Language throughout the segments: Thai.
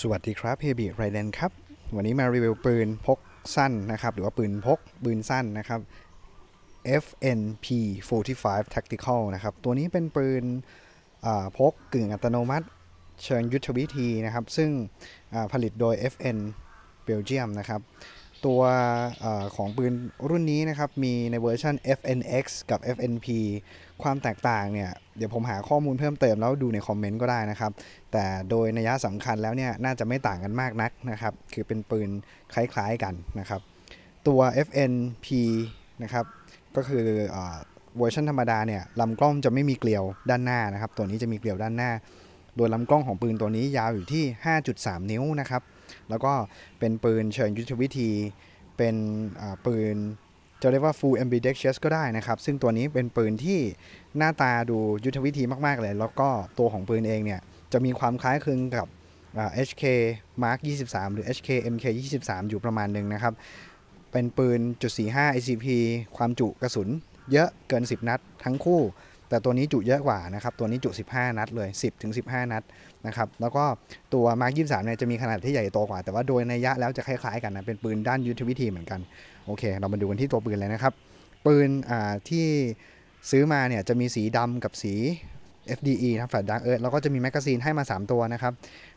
สวัสดีครับเฮบีไรแดนครับ วันนี้มารีวิวปืนพกสั้นนะครับ หรือว่าปืนพกปืนสั้นนะครับ FNP 45 Tactical นะครับ ตัวนี้เป็นปืนพกกึ่งอัตโนมัติเชิงยุทธวิธีนะครับ ซึ่งผลิตโดย FN Belgium นะครับตัวอของปืนรุ่นนี้นะครับ มีในเวอร์ชัน FNX กับ FNP ความแตกต่างเนี่ยเดี๋ยวผมหาข้อมูลเพิ่มเติมแล้วดูในคอมเมนต์ก็ได้นะครับ แต่โดยนัยสำคัญแล้วเนี่ยน่าจะไม่ต่างกันมากนักนะครับคือเป็นปืนคล้ายๆกันนะครับ ตัว FNP นะครับ ก็คือเวอร์ชันธรรมดาเนี่ย ลำกล้องจะไม่มีเกลียวด้านหน้านะครับตัวนี้จะมีเกลียวด้านหน้า โดยลำกล้องของปืนตัวนี้ยาวอยู่ที่ 5.3 นิ้วนะครับแล้วก็เป็นปืนเชิงยุทธวิธี เป็นปืนจะเรียกว่า full ambidextrous ก็ได้นะครับ ซึ่งตัวนี้เป็นปืนที่หน้าตาดูยุทธวิธีมากๆเลย แล้วก็ตัวของปืนเองเนี่ย จะมีความคล้ายคลึงกับ HK Mark 23 หรือ HK MK 23 อยู่ประมาณหนึ่งนะครับ เป็นปืนจุด45 ACP ความจุกระสุนเยอะเกิน 10 นัดทั้งคู่แต่ตัวนี้จุเยอะกว่านะครับ ตัวนี้จุ 15 นัดเลย 10 ถึง 15 นัดนะครับ แล้วก็ตัวมาร์กยามเนี่ยจะมีขนาดที่ใหญ่โตกว่า แต่ว่าโดยในยะแล้วจะคล้ายๆกันนะ เป็นปืนด้านยุทธวิธีเหมือนกัน โอเค เรามาดูกันที่ตัวปืนเลยนะครับ ปืนที่ซื้อมาเนี่ยจะมีสีดำกับสี FDE นะแฟลชดังเอิร์ดแล้วก็จะมีแมกกาซีนให้มา 3 ตัวนะครับ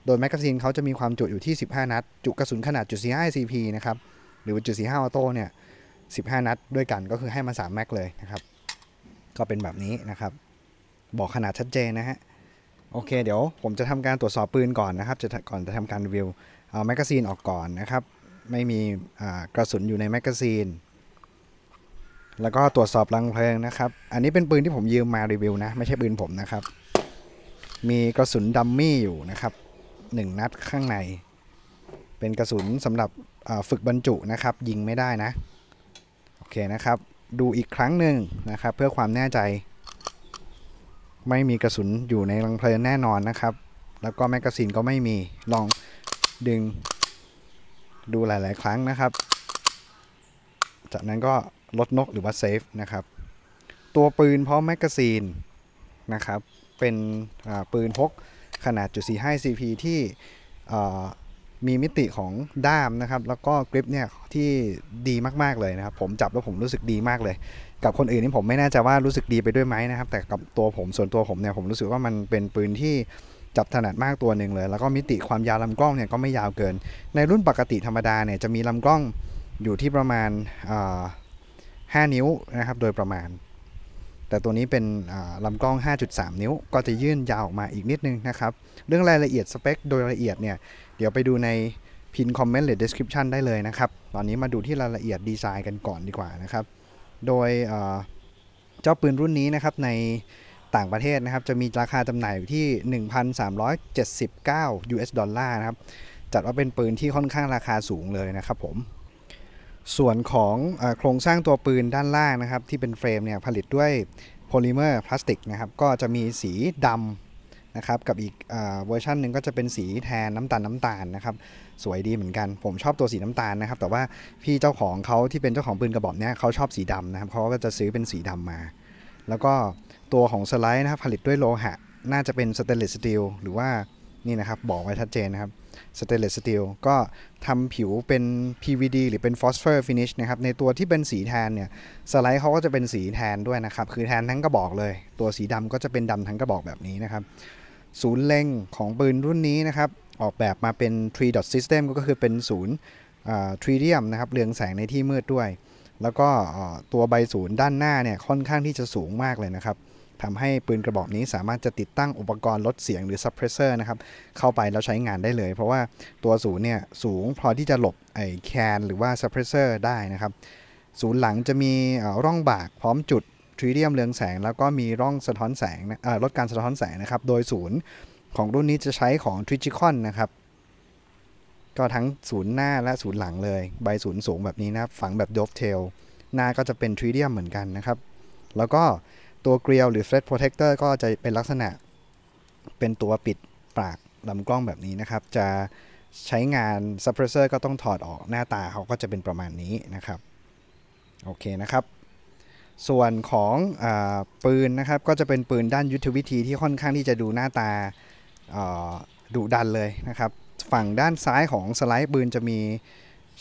โดยแมกกาซีนเขาจะมีความจุอยู่ที่ 15 นัด จุกระสุนขนาดจุดสี่หซี CP นะครับ หรือจุดสี่ห้าออโต้เนี่ย 15 นัดด้วยกันก็คือให้มา3แม็กเลยนะครับก็เป็นแบบนี้นะครับ บอกขนาดชัดเจนนะฮะโอเค เดี๋ยวผมจะทำการตรวจสอบปืนก่อนนะครับ จะก่อนจะทำการรีวิวเอาแมกกาซีนออกก่อนนะครับ ไม่มีกระสุนอยู่ในแมกกาซีนแล้วก็ตรวจสอบรังเพลิงนะครับ อันนี้เป็นปืนที่ผมยืมมารีวิวนะ ไม่ใช่ปืนผมนะครับ มีกระสุนดัมมี่อยู่นะครับหนึ่งนัดข้างใน เป็นกระสุนสำหรับฝึกบรรจุนะครับ ยิงไม่ได้นะ โอเคนะครับดูอีกครั้งหนึ่งนะครับ เพื่อความแน่ใจ ไม่มีกระสุนอยู่ในลังเพลินแน่นอนนะครับ แล้วก็แมกกาซีนก็ไม่มีลองดึงดูหลายๆครั้งนะครับ จากนั้นก็ลดนกหรือว่าเซฟนะครับ ตัวปืนพร้อมแมกกาซีนนะครับ เป็นปืนพกขนาดจุดสี่ห้าซีพีที่มีมิติของด้ามนะครับแล้วก็กริปเนี่ยที่ดีมากๆเลยนะครับผมจับแล้วผมรู้สึกดีมากเลย กับคนอื่นนี่ผมไม่แน่ใจว่ารู้สึกดีไปด้วยไหมนะครับแต่กับตัวผมส่วนตัวผมเนี่ยผมรู้สึกว่ามันเป็นปืนที่จับถนัดมากตัวหนึ่งเลย แล้วก็มิติความยาวลำกล้องเนี่ยก็ไม่ยาวเกิน ในรุ่นปกติธรรมดาเนี่ยจะมีลำกล้องอยู่ที่ประมาณ5นิ้วนะครับโดยประมาณแต่ตัวนี้เป็นลำกล้อง 5.3 นิ้ว ก็จะยื่นยาวออกมาอีกนิดนึงนะครับ เรื่องรายละเอียดสเปคโดยละเอียดเนี่ย เดี๋ยวไปดูในพินคอมเมนต์หรือ description ได้เลยนะครับ ตอนนี้มาดูที่รายละเอียดดีไซน์กันก่อนดีกว่านะครับ โดยเจ้าปืนรุ่นนี้นะครับในต่างประเทศนะครับ จะมีราคาจำหน่ายอยู่ที่ 1,379 US ดอลลาร์นะครับ จัดว่าเป็นปืนที่ค่อนข้างราคาสูงเลยนะครับผมส่วนของอโครงสร้างตัวปืนด้านล่างนะครับที่เป็นเฟรมเนี่ยผลิตด้วยโพลิเมอร์พลาสติกนะครับก็จะมีสีดำนะครับกับอีกเวอร์ชันหนึ่งก็จะเป็นสีแทนน้ำตาลน้ำตาลนะครับ สวยดีเหมือนกันผมชอบตัวสีน้ำตาลนะครับ แต่ว่าพี่เจ้าของเขาที่เป็นเจ้าของปืนกระบอกเนี้ยเขาชอบสีดำนะครับเขาก็จะซื้อเป็นสีดำมา แล้วก็ตัวของสไลด์นะครับผลิตด้วยโลหะน่าจะเป็นสเตนเลสสตีลหรือว่านี่นะครับบอกไว้ชัดเจนนะครับสเตเลสสตีลก็ทำผิวเป็น PVD หรือเป็นฟอสเฟอร์ฟินิชนะครับ ในตัวที่เป็นสีแทนเนี่ยสไลด์เขาก็จะเป็นสีแทนด้วยนะครับ คือแทนทั้งกระบอกเลย ตัวสีดำก็จะเป็นดำทั้งกระบอกแบบนี้นะครับ ศูนย์เล็งของปืนรุ่นนี้นะครับ ออกแบบมาเป็น3 dot system ก็คือเป็นศูนย์ทรีเดียมนะครับเรืองแสงในที่มืดด้วย แล้วก็ตัวใบศูนย์ด้านหน้าเนี่ยค่อนข้างที่จะสูงมากเลยนะครับทำให้ปืนกระบอกนี้สามารถจะติดตั้งอุปกรณ์ลดเสียงหรือซับเพรสเซอร์นะครับเข้าไปแล้วใช้งานได้เลย เพราะว่าตัวศูนย์เนี่ยสูงพอที่จะหลบไอ้แคนหรือว่าซับเพรสเซอร์ได้นะครับ ศูนย์หลังจะมีร่องบากพร้อมจุด ทริเดียมเรืองแสง แล้วก็มีร่องสะท้อนแสงลดการสะท้อนแสงนะครับ โดยศูนย์ของรุ่นนี้จะใช้ของทริจิคอนนะครับก็ทั้งศูนย์หน้าและศูนย์หลังเลย ใบศูนย์สูงแบบนี้นะฝังแบบโดฟเทลหน้าก็จะเป็นทริเดียมเหมือนกันนะครับแล้วก็ตัวเกลียวหรือ thread protector ก็จะเป็นลักษณะเป็นตัวปิดปากลำกล้องแบบนี้นะครับ จะใช้งาน suppressor ก็ต้องถอดออกหน้าตาเขาก็จะเป็นประมาณนี้นะครับ โอเคนะครับ ส่วนของอปืนนะครับ ก็จะเป็นปืนด้านยุทธวิธีที่ค่อนข้างที่จะดูหน้าตาดุดันเลยนะครับ ฝั่งด้านซ้ายของสไลด์ปืนจะมี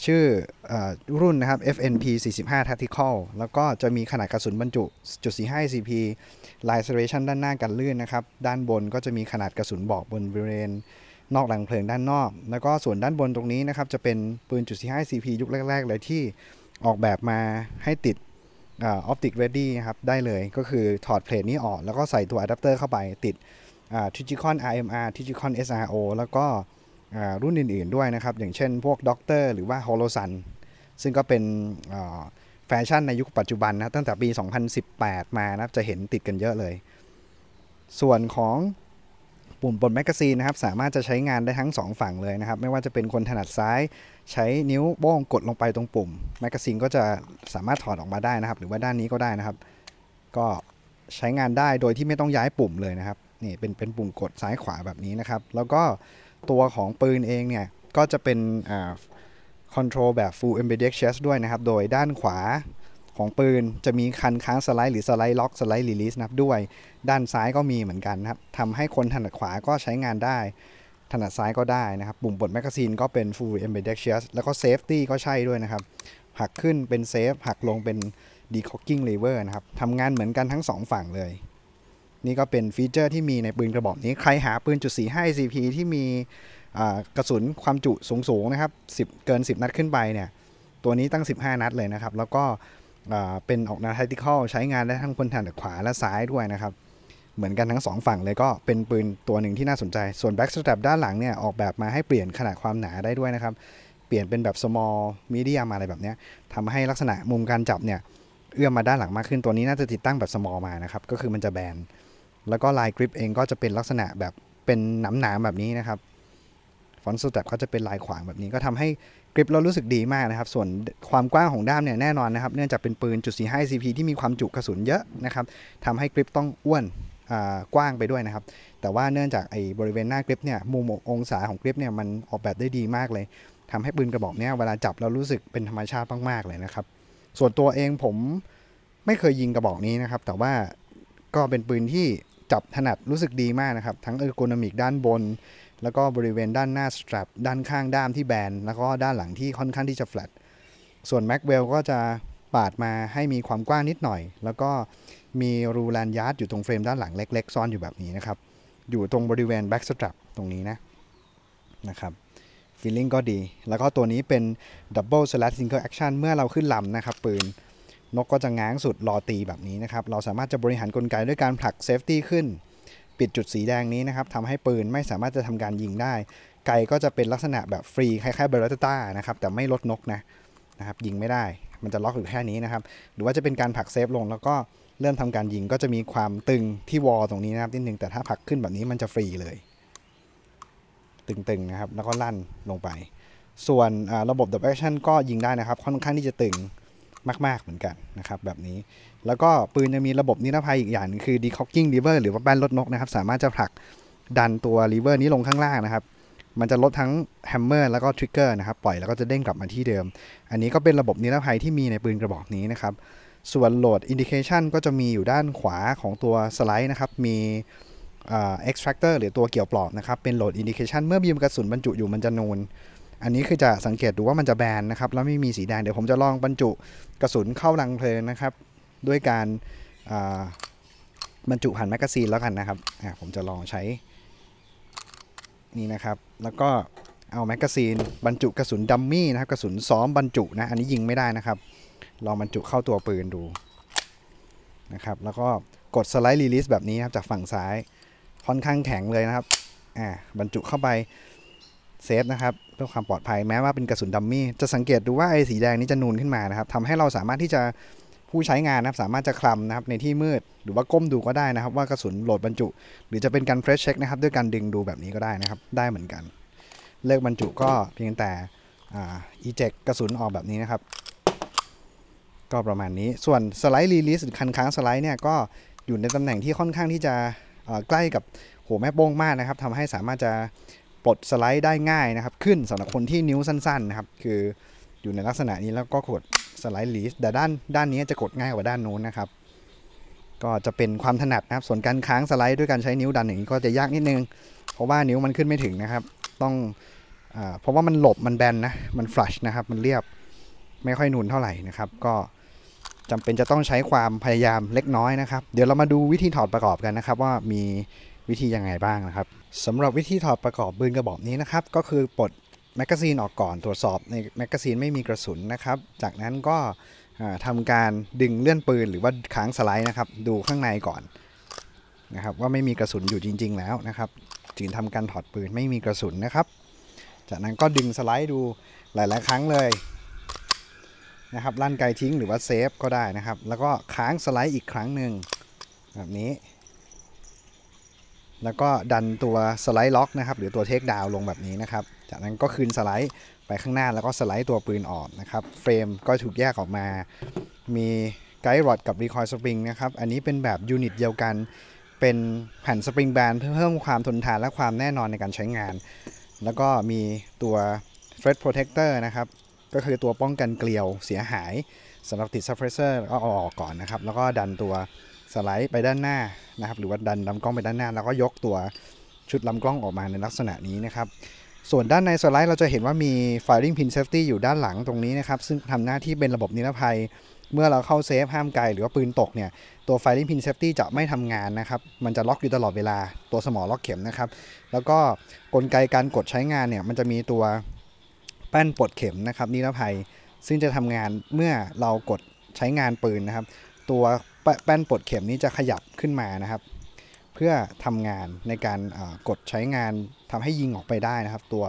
ชื่ออรุ่นนะครับ FNP 45 Tactical แล้วก็จะมีขนาดกระสุนบรรจุจุด45 CP l i c e r a t i o n ด้านหน้ากันลื่นนะครับ ด้านบนก็จะมีขนาดกระสุนบอกบนบริเวณนอกหลังเพลิงด้านนอก แล้วก็ส่วนด้านบนตรงนี้นะครับจะเป็นปืนจุด45 CP ยุคแรก ๆ เลยที่ออกแบบมาให้ติดออปติกเรดดี้นะครับได้เลย ก็คือถอดเพลทนี้ออก แล้วก็ใส่ตัวอะแดปเตอร์เข้าไปติดทิจิคอน RMR ทิจิคอน SRO แล้วก็รุ่นอื่นๆด้วยนะครับ อย่างเช่นพวกด็อกเตอร์หรือว่าฮอลโลซัน ซึ่งก็เป็นแฟชั่นในยุคปัจจุบันนะตั้งแต่ปี 2018 มานะจะเห็นติดกันเยอะเลย ส่วนของปุ่มบนแมกกาซีนนะครับ สามารถจะใช้งานได้ทั้ง 2 ฝั่งเลยนะครับ ไม่ว่าจะเป็นคนถนัดซ้ายใช้นิ้วโป้งกดลงไปตรงปุ่ม แมกกาซีนก็จะสามารถถอดออกมาได้นะครับ หรือว่าด้านนี้ก็ได้นะครับ ก็ใช้งานได้โดยที่ไม่ต้องย้ายปุ่มเลยนะครับ นี่เป็นเป็นปุ่มกดซ้ายขวาแบบนี้นะครับ แล้วก็ตัวของปืนเองเนี่ยก็จะเป็นคอนโทรลแบบ full embedded chest ด้วยนะครับ โดยด้านขวาของปืนจะมีคันค้าง สไลด์หรือ สไลด์ล็อกสไลด์รีลิสนะครับด้วย ด้านซ้ายก็มีเหมือนกันนะครับทำให้คนถนัดขวาก็ใช้งานได้ ถนัดซ้ายก็ได้นะครับ ปุ่มปลดแมกกาซีนก็เป็น full embedded chest แล้วก็ safety ก็ใช่ด้วยนะครับ หักขึ้นเป็นเซฟหักลงเป็น decocking lever นะครับทำงานเหมือนกันทั้ง2ฝั่งเลยนี่ก็เป็นฟีเจอร์ที่มีในปืนกระบอกนี้ ใครหาปืนจุด45 ACP ที่มีกระสุนความจุสูงๆนะครับ10 เกิน 10 นัดขึ้นไปเนี่ยตัวนี้ตั้ง 15 นัดเลยนะครับ แล้วก็เป็นออกแนวททติคอลใช้งานได้ทั้งคนทางขวาและซ้ายด้วยนะครับเหมือนกันทั้ง2ฝั่งเลยก็เป็นปืนตัวหนึ่งที่น่าสนใจ ส่วนแบ็กสแตรปด้านหลังเนี่ยออกแบบมาให้เปลี่ยนขนาดความหนาได้ด้วยนะครับเปลี่ยนเป็นแบบ small medium อะไรแบบนี้ทำให้ลักษณะมุมการจับเนี่ยเอื้อมมาด้านหลังมากขึ้นตัวนี้น่าจะติดตั้งแบบ small มานะครับก็คือมันจะแบนแล้วก็ลายกริปเองก็จะเป็นลักษณะแบบเป็นหนามๆแบบนี้นะครับ ฟอนต์สแตปก็จะเป็นลายขวางแบบนี้ก็ทำให้กริปเรารู้สึกดีมากนะครับ ส่วนความกว้างของด้ามเนี่ยแน่นอนนะครับเนื่องจากเป็นปืนจุดสีห้ซีพีที่มีความจุกระสุนเยอะนะครับทำให้กริปต้องอ้วนกว้างไปด้วยนะครับ แต่ว่าเนื่องจากไอ้บริเวณหน้ากริปเนี่ยมุมองศาของกริปเนี่ยมันออกแบบได้ดีมากเลย ทำให้ปืนกระบอกเนี่ยเวลาจับเรารู้สึกเป็นธรรมชาติมากๆเลยนะครับส่วนตัวเองผมไม่เคยยิงกระบอกนี้นะครับแต่ว่าก็เป็นปืนที่จับถนัดรู้สึกดีมากนะครับทั้งเออร์โกนมิกด้านบน แล้วก็บริเวณด้านหน้าสตรัปด้านข้างด้ามที่แบนแล้วก็ด้านหลังที่ค่อนข้างที่จะแฟลตส่วน m a c w e l l ก็จะปาดมาให้มีความกว้างนิดหน่อย แล้วก็มีรูแลนยาร์ดอยู่ตรงเฟรมด้านหลังเล็กๆซ่อนอยู่แบบนี้นะครับอยู่ตรงบริเวณแบ็กสตรัปตรงนี้นะนะครับฟีลลิ่งก็ดี แล้วก็ตัวนี้เป็นดับเบิลสลัดซิงเกิลแอคชั่นเมื่อเราขึ้นลำนะครับปืนนกก็จะง้างสุดรอตี แบบนี้นะครับ เราสามารถจะบริหารกลไกด้วยการผลักเซฟตี้ขึ้น ปิดจุดสีแดงนี้นะครับทำให้ปืนไม่สามารถจะทำการยิงได้ ไกก็จะเป็นลักษณะแบบฟรีคล้ายๆเบลตต้านะครับแต่ไม่ลดนกนะนะครับยิงไม่ได้มันจะล็อกอยู่แค่นี้นะครับ หรือว่าจะเป็นการผลักเซฟลงแล้วก็เริ่มทำการยิงก็จะมีความตึงที่วอลตรงนี้นะครับนิดนึงแต่ถ้าผลักขึ้นแบบนี้มันจะฟรีเลย ตึงๆนะครับแล้วก็ลั่นลงไป ส่วนระบบดับแอคชั่นก็ยิงได้นะครับ ค่อนข้างที่จะตึงมาก ๆ เหมือนกัน นะครับ แบบนี้แล้วก็ปืนจะมีระบบนิรภัยอีกอย่างนึงคือ decocking lever หรือว่าแป้นลดนกนะครับ สามารถจะผลักดันตัว lever นี้ลงข้างล่างนะครับ มันจะลดทั้งแฮมเมอร์แล้วก็ทริกเกอร์นะครับปล่อยแล้วก็จะเด้งกลับมาที่เดิม อันนี้ก็เป็นระบบนิรภัยที่มีในปืนกระบอกนี้นะครับ ส่วนโหลดอินดิเคชันก็จะมีอยู่ด้านขวาของตัวสไลด์นะครับมีเอ็กซ์แทรคเตอร์หรือตัวเกี่ยวปลอกนะครับเป็นโหลดอินดิเคชันเมื่อบีมกระสุนบรรจุอยู่มันจะนูนอันนี้คือจะสังเกตดูว่ามันจะแบนนะครับแล้วไม่มีสีแดงเดี๋ยวผมจะลองบรรจุกระสุนเข้าลังเพลิงนะครับด้วยการบรรจุผ่านแมกกาซีนแล้วกันนะครับผมจะลองใช้นี่นะครับ แล้วก็เอาแมกกาซีนบรรจุกระสุนดัมมี่นะครับกระสุนซ้อมบรรจุนะอันนี้ยิงไม่ได้นะครับ ลองบรรจุเข้าตัวปืนดูนะครับแล้วก็กดสไลด์รีลิสแบบนี้ครับจากฝั่งซ้ายค่อนข้างแข็งเลยนะครับบรรจุเข้าไปเซฟนะครับเพื่อความปลอดภัยแม้ว่าเป็นกระสุนดัมมี่ จะสังเกตดูว่าไอ้สีแดงนี้จะนูนขึ้นมานะครับทำให้เราสามารถที่จะผู้ใช้งานนะครับ สามารถจะคลำนะครับในที่มืด หรือว่าก้มดูก็ได้นะครับ ว่ากระสุนโหลดบรรจุ หรือจะเป็นการเฟรชเช็คนะครับด้วยการดึงดูแบบนี้ก็ได้นะครับ ได้เหมือนกัน เลิกบรรจุก็เพียงแต่ออีเจกกระสุนออกแบบนี้นะครับ ก็ประมาณนี้ส่วนสไลด์รีลิสหรือคันค้างสไลด์เนี่ยก็อยู่ในตำแหน่งที่ค่อนข้างที่จะใกล้กับหัวแม่โป้งมากนะครับทำให้สามารถจะปลดสไลด์ได้ง่ายนะครับ ขึ้นสำหรับคนที่นิ้วสั้นๆนะครับคืออยู่ในลักษณะนี้แล้วก็กดสไลด์ลีสแต่ด้าน ด้านนี้จะกดง่ายกว่าด้านโน้นนะครับ ก็จะเป็นความถนัดนะครับส่วนการค้างสไลด์ด้วยการใช้นิ้วดันอย่างนี้ก็จะยากนิดนึงเพราะว่านิ้วมันขึ้นไม่ถึงนะครับ ต้องอเพราะว่ามันหลบมันแบนนะ มันฟลัชนะครับมันเรียบไม่ค่อยนูนเท่าไหร่นะครับ ก็จำเป็นจะต้องใช้ความพยายามเล็กน้อยนะครับ เดี๋ยวเรามาดูวิธีถอดประกอบกันนะครับ ว่ามีวิธียังไงบ้างนะครับสำหรับวิธีถอดประกอบปืนกระบอกนี้นะครับ ก็คือปลดแมกกาซีนออกก่อนตรวจสอบในแมกกาซีนไม่มีกระสุนนะครับ จากนั้นก็ทำการดึงเลื่อนปืนหรือว่าค้างสไลด์นะครับ ดูข้างในก่อนนะครับ ว่าไม่มีกระสุนอยู่จริง ๆแล้วนะครับ จึงทำการถอดปืนไม่มีกระสุนนะครับ จากนั้นก็ดึงสไลด์ดูหลาย ๆ ครั้งเลยนะครับลั่นไกทิ้งหรือว่าเซฟก็ได้นะครับ แล้วก็ค้างสไลด์อีกครั้งหนึ่งแบบนี้แล้วก็ดันตัวสไลด์ล็อกนะครับ หรือตัวเทคดาวลงแบบนี้นะครับ จากนั้นก็คืนสไลด์ไปข้างหน้าแล้วก็สไลด์ตัวปืนออกนะครับ เฟรมก็ถูกแยกออกมา มีไกด์รอดกับรีคอยสปริงนะครับ อันนี้เป็นแบบยูนิตเดียวกันเป็นแผ่นสปริงแบนเพื่อเพิ่มความทนทานและความแน่นอนในการใช้งาน แล้วก็มีตัวเฟรดโปรเทคเตอร์นะครับ ก็คือตัวป้องกันเกลียวเสียหายสำหรับติดซัพเพรสเซอร์ก็เอาออกก่อนนะครับแล้วก็ดันตัวสไลด์ไปด้านหน้านะครับหรือว่าดันลำกล้องไปด้านหน้า แล้วก็ยกตัวชุดลำกล้องออกมาในลักษณะนี้นะครับ ส่วนด้านในสไลด์เราจะเห็นว่ามี firing pin safety อยู่ด้านหลังตรงนี้นะครับซึ่งทำหน้าที่เป็นระบบนิรภัย เมื่อเราเข้าเซฟห้ามไกลหรือว่าปืนตกเนี่ยตัว firing pin safety จะไม่ทำงานนะครับ มันจะล็อกอยู่ตลอดเวลาตัวสมอล็อกเข็มนะครับ แล้วก็กลไกการกดใช้งานเนี่ยมันจะมีตัวแป้นปลดเข็มนะครับนิรภัย ซึ่งจะทำงานเมื่อเรากดใช้งานปืนนะครับ ตัวแป้นปลดเข็มนี้จะขยับขึ้นมานะครับ เพื่อทำงานในการกดใช้งานทำให้ยิงออกไปได้นะครับ ตัว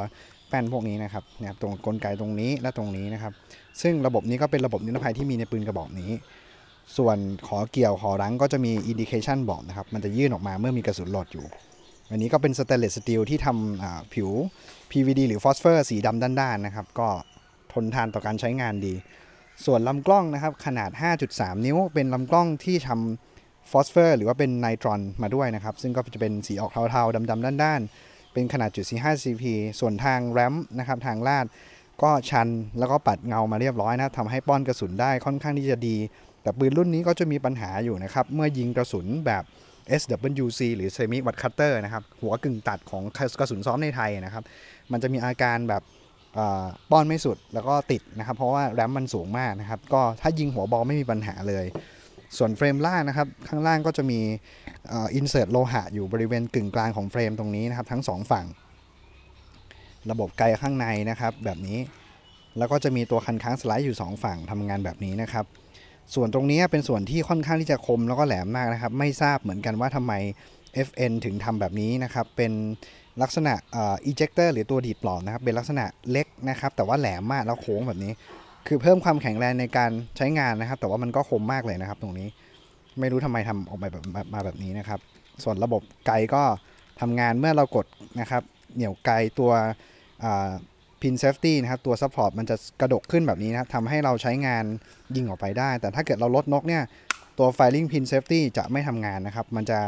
แป้นพวกนี้นะครับเนี่ยตรงกลไกตรงนี้และตรงนี้นะครับ ซึ่งระบบนี้ก็เป็นระบบนิรภัยที่มีในปืนกระบอกนี้ ส่วนขอเกี่ยวขอรั้งก็จะมีอินดิเคชันบอกนะครับ มันจะยื่นออกมาเมื่อมีกระสุนหลอดอยู่ อันนี้ก็เป็นสเตลเลสสตีลที่ทำผิว PVD หรือฟอสเฟอร์สีดำด้านๆนะครับก็ทนทานต่อการใช้งานดีส่วนลำกล้องนะครับขนาด 5.3 นิ้ว เป็นลำกล้องที่ทำฟอสเฟอร์หรือว่าเป็นไนตรอนมาด้วยนะครับ ซึ่งก็จะเป็นสีออกเทาๆ ดำๆ ด้านๆ เป็นขนาดจุด45 cp ส่วนทางแรมนะครับ ทางลาดก็ชันแล้วก็ปัดเงามาเรียบร้อยนะทำให้ป้อนกระสุนได้ค่อนข้างที่จะดี แต่ปืนรุ่นนี้ก็จะมีปัญหาอยู่นะครับ เมื่อยิงกระสุนแบบ SWC หรือ Semi Watt Cutter นะครับ หัวกึ่งตัดของกระสุนซ้อมในไทยนะครับ มันจะมีอาการแบบป้อนไม่สุดแล้วก็ติดนะครับ เพราะว่าแรมมันสูงมากนะครับ ก็ถ้ายิงหัวบอลไม่มีปัญหาเลย ส่วนเฟรมล่างนะครับ ข้างล่างก็จะมีอินเสิร์ตโลหะอยู่บริเวณกึ่งกลางของเฟรมตรงนี้นะครับทั้ง 2 ฝั่ง ระบบไกลข้างในนะครับ แบบนี้ แล้วก็จะมีตัวคันค้างสไลด์อยู่ 2 ฝั่งทำงานแบบนี้นะครับ ส่วนตรงนี้เป็นส่วนที่ค่อนข้างที่จะคมแล้วก็แหลมมากนะครับ ไม่ทราบเหมือนกันว่าทำไม FN ถึงทำแบบนี้นะครับ เป็นลักษณะเอ่อจคเตอร์หรือตัวดีดปลอมนะครับ เป็นลักษณะเล็กนะครับ แต่ว่าแหลมมากแล้วโค้งแบบนี้ คือเพิ่มความแข็งแรงในการใช้งานนะครับ แต่ว่ามันก็คมมากเลยนะครับตรงนี้ไม่รู้ทำไมทำออกมาแบบมาแบบนี้นะครับ ส่วนระบบไกก็ทำงานเมื่อเรากดนะครับเหนี่ยวไกตัวพินเซฟตี้นะครับตัวซัพพอร์ตมันจะกระดกขึ้นแบบนี้นะครับทำให้เราใช้งานยิงออกไปได้ แต่ถ้าเกิดเราลดนกเนี่ยตัวไฟลิงพินเซฟตี้จะไม่ทำงานนะครับ มันจะ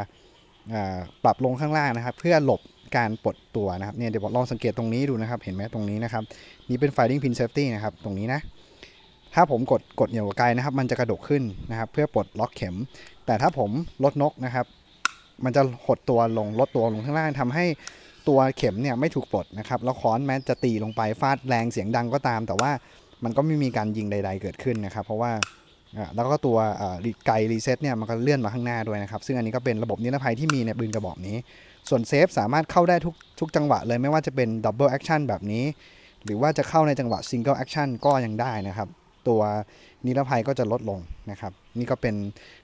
ปรับลงข้างล่างนะครับ เพื่อหลบการปลดตัวนะครับเนี่ยเดี๋ยวลองสังเกตตรงนี้ดูนะครับเห็นไหมตรงนี้นะครับ นี่เป็น finding pin safety นะครับตรงนี้นะ ถ้าผมกดกดเหนี่ยวไกลนะครับ มันจะกระดกขึ้นนะครับ เพื่อปลดล็อกเข็ม แต่ถ้าผมลดนกนะครับ มันจะหดตัวลงลดตัวลงข้างล่างทำให้ตัวเข็มเนี่ยไม่ถูกปลดนะครับแล้วค้อนแม้จะตีลงไปฟาดแรงเสียงดังก็ตาม แต่ว่ามันก็ไม่มีการยิงใด ๆ เกิดขึ้นนะครับ เพราะว่าแล้วก็ตัวไกรีเซ็ตเนี่ยมันก็เลื่อนมาข้างหน้าด้วยนะครับ ซึ่งอันนี้ก็เป็นระบบนิรภัยที่มีในปืนกระบอกนี้ ส่วนเซฟสามารถเข้าได้ทุกทุกจังหวะเลยไม่ว่าจะเป็นดับเบิลแอคชั่นแบบนี้ หรือว่าจะเข้าในจังหวะซิงเกิลแอคชั่นก็ยังได้นะครับ ตัวนิรภัยก็จะลดลงนะครับ นี่ก็เป็น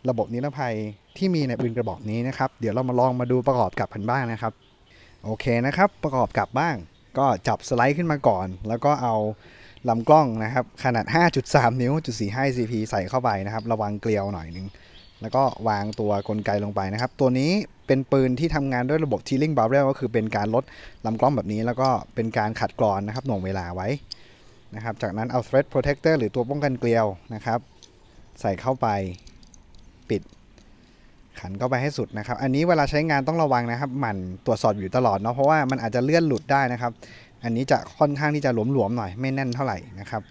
ระบบนิรภัยที่มีในปืนกระบอกนี้นะครับ เดี๋ยวเรามาลองมาดูประกอบกับพันบ้างนะครับโอเคนะครับ ประกอบกับบ้าง ก็จับสไลด์ขึ้นมาก่อน แล้วก็เอาลำกล้องนะครับขนาด 5.3 นิ้วจุด45 CP ใส่เข้าไปนะครับ ระวังเกลียวหน่อยนึงแล้วก็วางตัวกลไกลงไปนะครับ ตัวนี้เป็นปืนที่ทำงานด้วยระบบ t e a ิ i n g barrel ก็คือเป็นการลดลำกล้องแบบนี้ แล้วก็เป็นการขัดกรอนนะครับหน่วงเวลาไว้นะครับ จากนั้นเอา thread protector หรือตัวป้องกันเกลียวนะครับ ใส่เข้าไปปิดขันเข้าไปให้สุดนะครับ อันนี้เวลาใช้งานต้องระวังนะครับหมั่นตรวจสอบอยู่ตลอดเนาะเพราะว่ามันอาจจะเลื่อนหลุดได้นะครับอันนี้จะค่อนข้างที่จะหลวมๆหน่อย ไม่แน่นเท่าไหร่นะครับ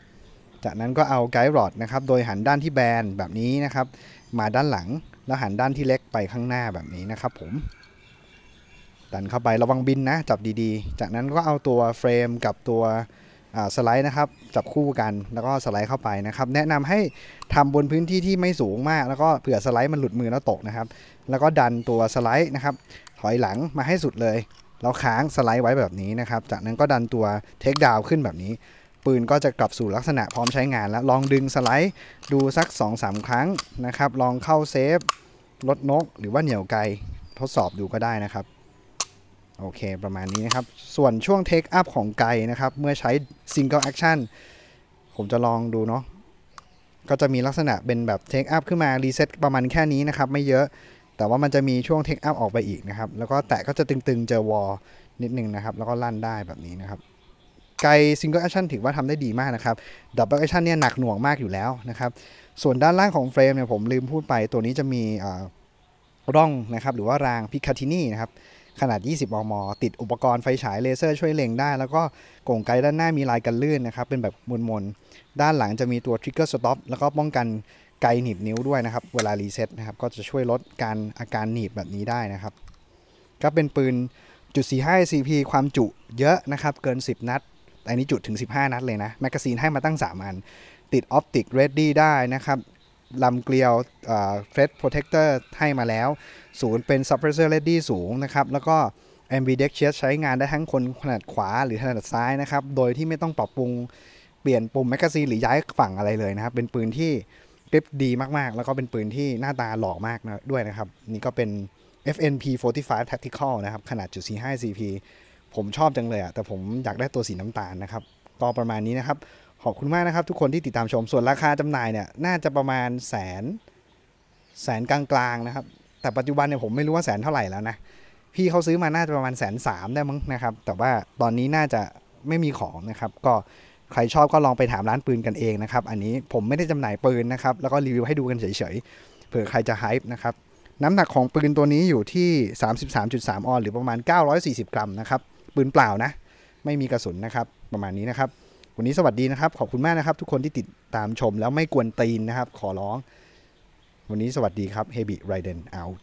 จากนั้นก็เอาไกด์รอดนะครับโดยหันด้านที่แบนแบบนี้นะครับ มาด้านหลังแล้วหันด้านที่เล็กไปข้างหน้าแบบนี้นะครับผมดันเข้าไประวังบินนะ จับดีๆ จากนั้นก็เอาตัวเฟรมกับตัวสไลด์นะครับ จับคู่กันแล้วก็สไลด์เข้าไปนะครับ แนะนำให้ทำบนพื้นที่ที่ไม่สูงมาก แล้วก็เผื่อสไลด์มันหลุดมือแล้วตกนะครับ แล้วก็ดันตัวสไลด์นะครับถอยหลังมาให้สุดเลยแล้วค้างสไลด์ไว้แบบนี้นะครับ จากนั้นก็ดันตัวเทคดาวขึ้นแบบนี้ ปืนก็จะกลับสู่ลักษณะพร้อมใช้งานแล้ว ลองดึงสไลด์ ดูสัก 2-3 ครั้งนะครับ ลองเข้าเซฟลดนกหรือว่าเหนี่ยวไกล ทดสอบดูก็ได้นะครับ โอเค ประมาณนี้นะครับ ส่วนช่วงเทคอัพของไกลนะครับ เมื่อใช้ซิงเกิลแอคชั่นผมจะลองดูเนาะก็จะมีลักษณะเป็นแบบเทคอัพขึ้นมารีเซ็ตประมาณแค่นี้นะครับ ไม่เยอะแต่ว่ามันจะมีช่วงเทคอัพออกไปอีกนะครับ แล้วก็แตะก็จะตึงๆเจอวอลนิดนึงนะครับ แล้วก็ลั่นได้แบบนี้นะครับ ไกซิงเกิลแอคชั่นถือว่าทำได้ดีมากนะครับ ดับเบิลแอคชั่นเนี่ยหนักหน่วงมากอยู่แล้วนะครับ ส่วนด้านล่างของเฟรมเนี่ยผมลืมพูดไปตัวนี้จะมีร่องนะครับ หรือว่ารางพิคาทินี่นะครับ ขนาด 20 มม ติดอุปกรณ์ไฟฉายเลเซอร์ช่วยเล็งได้ แล้วก็กล่งไกด้านหน้ามีลายกันลื่นนะครับ เป็นแบบมวนๆด้านหลังจะมีตัวทริกเกอร์สต็อปแล้วก็ป้องกันไกหนีบนิ้วด้วยนะครับ เวลารีเซ็ตนะครับ ก็จะช่วยลดการอาการหนีบแบบนี้ได้นะครับ ก็เป็นปืนจุด45 CP ความจุเยอะนะครับ เกิน 10 นัด แต่อันนี้จุดถึง 15 นัดเลยนะแมกกาซีนให้มาตั้ง3อัน ติดออปติกเรดดี้ได้นะครับ ลำเกลียวเฟสโปรเทคเตอร์ให้มาแล้ว ศูนย์เป็นซับเพรสเซอร์เรดดี้สูงนะครับ แล้วก็ ambidextrous ใช้งานได้ทั้งคนถนัดขวาหรือถนัดซ้ายนะครับโดยที่ไม่ต้องปรับปรุงเปลี่ยนปุ่มแมกกาซีนหรือย้ายฝั่งอะไรเลยนะครับเป็นปืนที่กริปดีมากๆ แล้วก็เป็นปืนที่หน้าตาหล่อมากนะด้วยนะครับ นี่ก็เป็น FNP 45 Tactical นะครับขนาดจุด45 CP ผมชอบจังเลยอะแต่ผมอยากได้ตัวสีน้ำตาลนะครับก็ประมาณนี้นะครับ ขอบคุณมากนะครับทุกคนที่ติดตามชมส่วนราคาจำหน่ายเนี่ย น่าจะประมาณแสนแสนกลางๆนะครับ แต่ปัจจุบันเนี่ยผมไม่รู้ว่าแสนเท่าไหร่แล้วนะ พี่เขาซื้อมาน่าจะประมาณแสนสามได้มั้งนะครับแต่ว่าตอนนี้น่าจะไม่มีของนะครับก็ใครชอบก็ลองไปถามร้านปืนกันเองนะครับอันนี้ผมไม่ได้จำหน่ายปืนนะครับแล้วก็รีวิวให้ดูกันเฉยๆเผื่อใครจะไฮป์นะครับน้ำหนักของปืนตัวนี้อยู่ที่33.3ออนหรือประมาณ 940 กรัมนะครับปืนเปล่านะไม่มีกระสุนนะครับประมาณนี้นะครับวันนี้สวัสดีนะครับขอบคุณมากนะครับทุกคนที่ติดตามชมแล้วไม่กวนตีนนะครับขอร้อง วันนี้สวัสดีครับ Heavy r เ i d e n out